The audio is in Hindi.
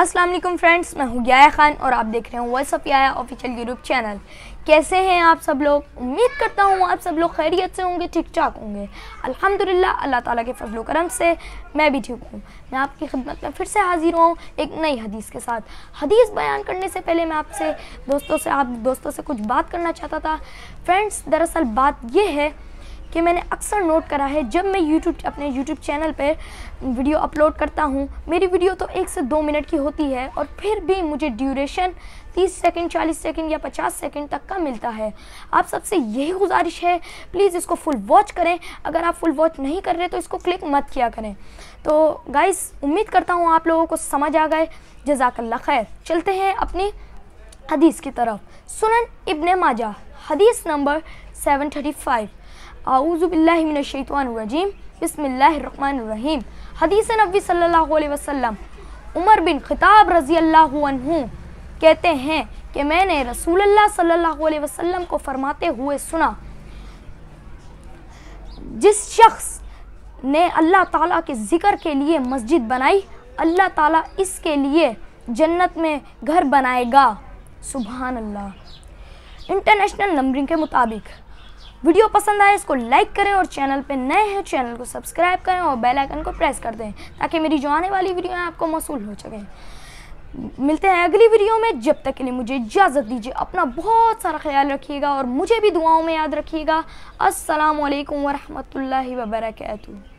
अस्सलाम वालेकुम फ्रेंड्स मैं हूँ याया खान और आप देख रहे हैं वॉइस ऑफ याया ऑफिशियल यूट्यूब चैनल कैसे हैं आप सब लोग उम्मीद करता हूँ आप सब लोग खैरियत से होंगे ठीक ठाक होंगे अल्हम्दुलिल्लाह अल्लाह ताला के फजल करम से मैं भी ठीक हूँ मैं आपकी खिदमत में फिर से हाजिर हूँ एक नई हदीस के साथ हदीस बयान करने से पहले मैं आपसे दोस्तों से आप दोस्तों से कुछ बात करना चाहता था फ्रेंड्स दरअसल बात यह है कि मैंने अक्सर नोट करा है जब मैं यूट्यूब अपने यूट्यूब चैनल पर वीडियो अपलोड करता हूँ मेरी वीडियो तो एक से दो मिनट की होती है और फिर भी मुझे ड्यूरेशन तीस सेकंड चालीस सेकंड या पचास सेकंड तक का मिलता है आप सबसे यही गुजारिश है प्लीज़ इसको फुल वॉच करें अगर आप फुल वॉच नहीं कर रहे तो इसको क्लिक मत किया करें तो गाइस उम्मीद करता हूँ आप लोगों को समझ आ गए जजाकल्ला खैर चलते हैं अपनी हदीस की तरफ सुनन इब्ने माजा हदीस नंबर 735 आऊज़बिल्लिमिनशैतवानरजीम बसमीम हदीस नबी सल्लल्लाहु अलैहि वसल्लम उमर बिन खिताब रज़ी अल्लाह कहते हैं कि मैंने रसूल अल्लाह सल्लल्लाहु अलैहि वसल्लम को फरमाते हुए सुना जिस शख्स ने अल्लाह ताला के ज़िक्र के लिए मस्जिद बनाई अल्लाह ताला इसके लिए जन्नत में घर बनाएगा सुबहान अल्लाह इंटरनेशनल नंबरिंग के मुताबिक वीडियो पसंद आए इसको लाइक करें और चैनल पे नए हैं चैनल को सब्सक्राइब करें और बेल आइकन को प्रेस कर दें ताकि मेरी जो आने वाली वीडियो आपको मौसू हो सकें मिलते हैं अगली वीडियो में जब तक के लिए मुझे इजाज़त दीजिए अपना बहुत सारा ख्याल रखिएगा और मुझे भी दुआओं में याद रखिएगा असलकम वरहमल वबरकू